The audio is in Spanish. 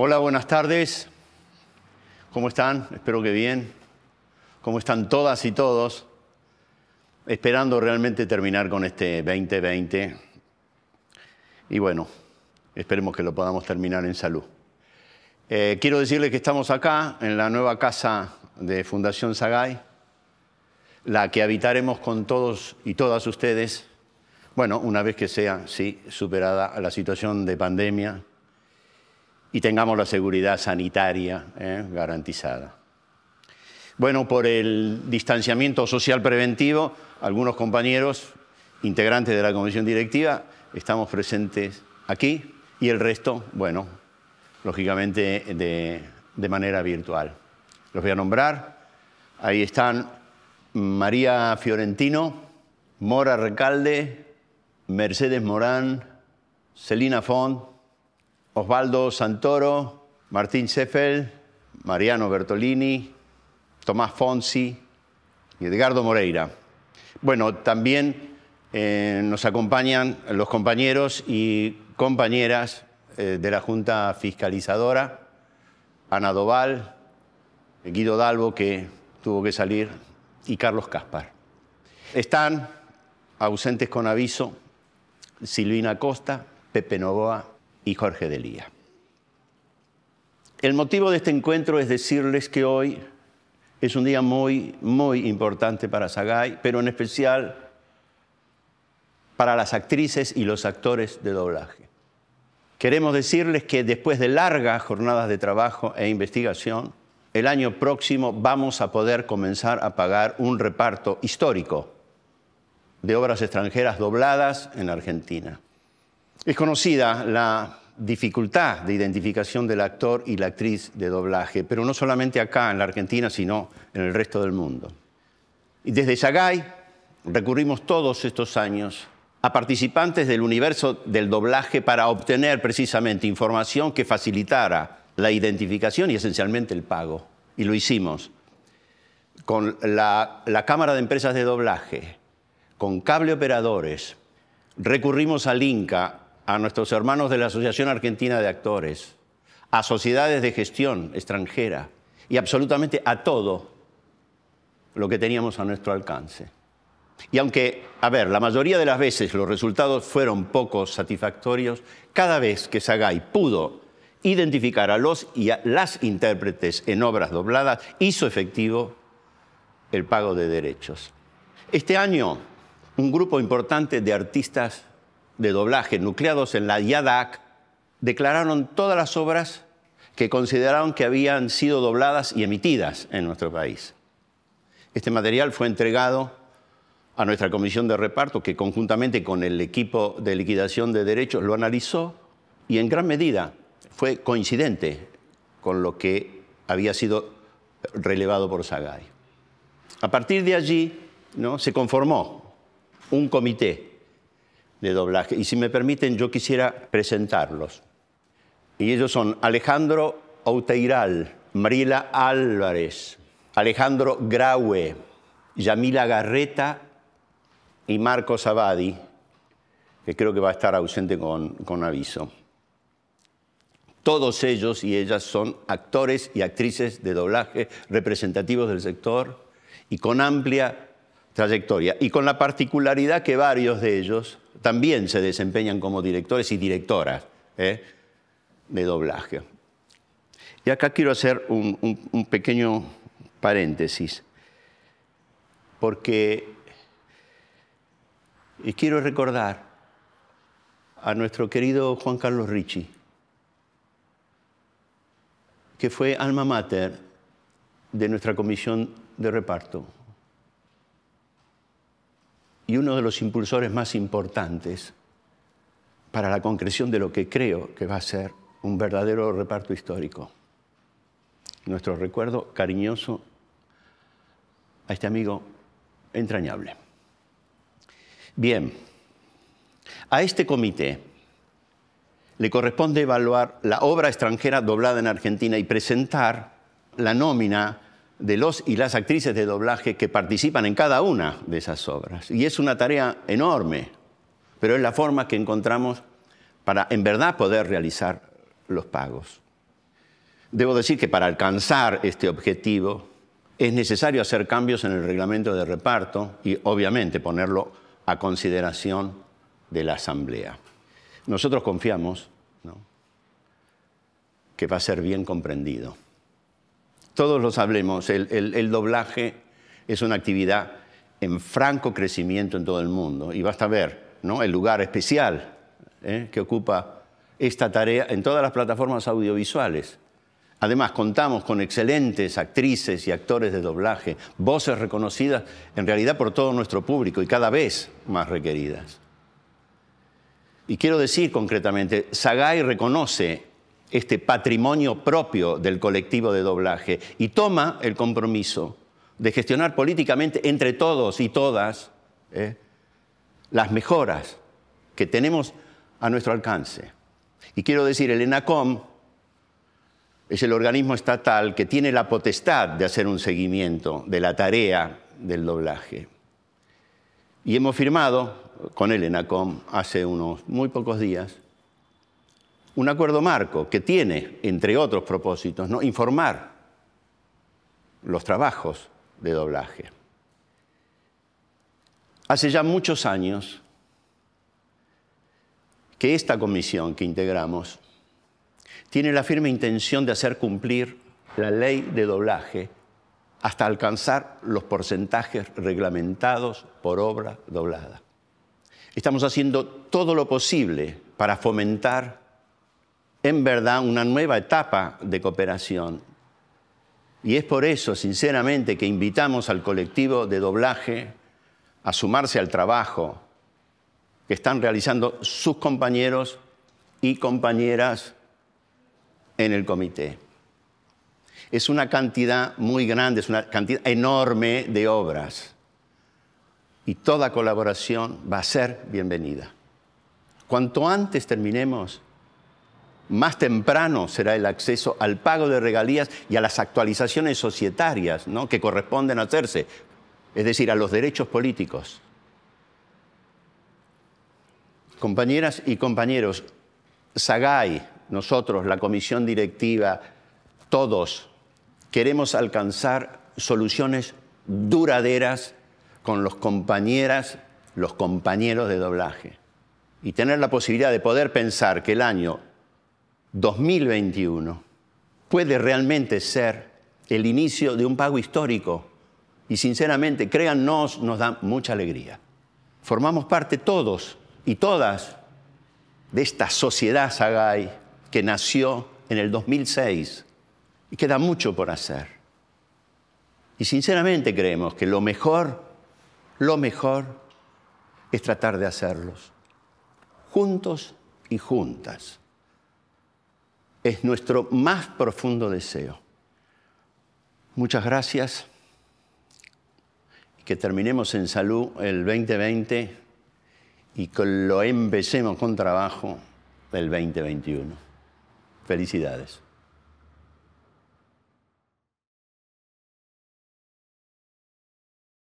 Hola, buenas tardes. ¿Cómo están? Espero que bien. ¿Cómo están todas y todos? Esperando realmente terminar con este 2020. Y bueno, esperemos que lo podamos terminar en salud. Eh, quiero decirles que estamos acá, en la nueva casa de Fundación Sagay, la que habitaremos con todos y todas ustedes, bueno, una vez que sea, sí, superada la situación de pandemia y tengamos la seguridad sanitaria ¿eh? garantizada. Bueno, por el distanciamiento social preventivo, algunos compañeros integrantes de la comisión directiva estamos presentes aquí y el resto, bueno, lógicamente de, de manera virtual. Los voy a nombrar. Ahí están María Fiorentino, Mora Recalde, Mercedes Morán, Celina Font, Osvaldo Santoro, Martín Seffel, Mariano Bertolini, Tomás Fonsi y Edgardo Moreira. Bueno, también eh, nos acompañan los compañeros y compañeras eh, de la Junta Fiscalizadora, Ana Doval, Guido Dalbo, que tuvo que salir, y Carlos Caspar. Están ausentes con aviso Silvina Costa, Pepe Novoa, y Jorge de Lía. El motivo de este encuentro es decirles que hoy es un día muy, muy importante para Sagay, pero en especial para las actrices y los actores de doblaje. Queremos decirles que después de largas jornadas de trabajo e investigación, el año próximo vamos a poder comenzar a pagar un reparto histórico de obras extranjeras dobladas en Argentina. Es conocida la dificultad de identificación del actor y la actriz de doblaje, pero no solamente acá en la Argentina, sino en el resto del mundo. Y desde Shagai recurrimos todos estos años a participantes del universo del doblaje para obtener precisamente información que facilitara la identificación y esencialmente el pago. Y lo hicimos con la, la Cámara de Empresas de Doblaje, con cable operadores, recurrimos al INCA a nuestros hermanos de la Asociación Argentina de Actores, a sociedades de gestión extranjera y absolutamente a todo lo que teníamos a nuestro alcance. Y aunque, a ver, la mayoría de las veces los resultados fueron poco satisfactorios, cada vez que Sagay pudo identificar a los y a las intérpretes en obras dobladas, hizo efectivo el pago de derechos. Este año, un grupo importante de artistas de doblaje nucleados en la IADAC declararon todas las obras que consideraron que habían sido dobladas y emitidas en nuestro país. Este material fue entregado a nuestra comisión de reparto, que conjuntamente con el equipo de liquidación de derechos lo analizó y en gran medida fue coincidente con lo que había sido relevado por sagai A partir de allí ¿no? se conformó un comité de doblaje. Y si me permiten, yo quisiera presentarlos. Y ellos son Alejandro Outeiral, Marila Álvarez, Alejandro Graue, Yamila Garreta y Marco Sabadi, que creo que va a estar ausente con aviso. Todos ellos y ellas son actores y actrices de doblaje representativos del sector y con amplia trayectoria y con la particularidad que varios de ellos también se desempeñan como directores y directoras ¿eh? de doblaje. Y acá quiero hacer un, pequeño paréntesis, porque y quiero recordar a nuestro querido Juan Carlos Ricci, que fue alma mater de nuestra comisión de reparto y uno de los impulsores más importantes para la concreción de lo que creo que va a ser un verdadero reparto histórico. Nuestro recuerdo cariñoso a este amigo entrañable. Bien, a este comité le corresponde evaluar la obra extranjera doblada en Argentina y presentar la nómina de los y las actrices de doblaje que participan en cada una de esas obras. Y es una tarea enorme, pero es la forma que encontramos para en verdad poder realizar los pagos. Debo decir que para alcanzar este objetivo es necesario hacer cambios en el reglamento de reparto y obviamente ponerlo a consideración de la Asamblea. Nosotros confiamos que va a ser bien comprendido todos los hablemos, el, doblaje es una actividad en franco crecimiento en todo el mundo. Y basta ver el lugar especial ¿eh? que ocupa esta tarea en todas las plataformas audiovisuales. Además, contamos con excelentes actrices y actores de doblaje, voces reconocidas en realidad por todo nuestro público y cada vez más requeridas. Y quiero decir concretamente, Sagai reconoce este patrimonio propio del colectivo de doblaje y toma el compromiso de gestionar políticamente entre todos y todas ¿eh? las mejoras que tenemos a nuestro alcance. Y quiero decir, el ENACOM es el organismo estatal que tiene la potestad de hacer un seguimiento de la tarea del doblaje. Y hemos firmado con el ENACOM hace unos muy pocos días un acuerdo marco que tiene, entre otros propósitos, ¿no? informar los trabajos de doblaje. Hace ya muchos años que esta comisión que integramos tiene la firme intención de hacer cumplir la ley de doblaje hasta alcanzar los porcentajes reglamentados por obra doblada. Estamos haciendo todo lo posible para fomentar en verdad una nueva etapa de cooperación. Y es por eso, sinceramente, que invitamos al colectivo de doblaje a sumarse al trabajo que están realizando sus compañeros y compañeras en el comité. Es una cantidad muy grande, es una cantidad enorme de obras. Y toda colaboración va a ser bienvenida. Cuanto antes terminemos más temprano será el acceso al pago de regalías y a las actualizaciones societarias ¿no? que corresponden a hacerse, es decir, a los derechos políticos. Compañeras y compañeros, Sagay, nosotros, la comisión directiva, todos queremos alcanzar soluciones duraderas con los compañeras, los compañeros de doblaje y tener la posibilidad de poder pensar que el año 2021 puede realmente ser el inicio de un pago histórico y sinceramente, créannos, nos da mucha alegría. Formamos parte todos y todas de esta sociedad Sagay que nació en el 2006 y queda mucho por hacer. Y sinceramente creemos que lo mejor, lo mejor es tratar de hacerlos, juntos y juntas es nuestro más profundo deseo. Muchas gracias. Que terminemos en salud el 2020 y que lo empecemos con trabajo el 2021. Felicidades.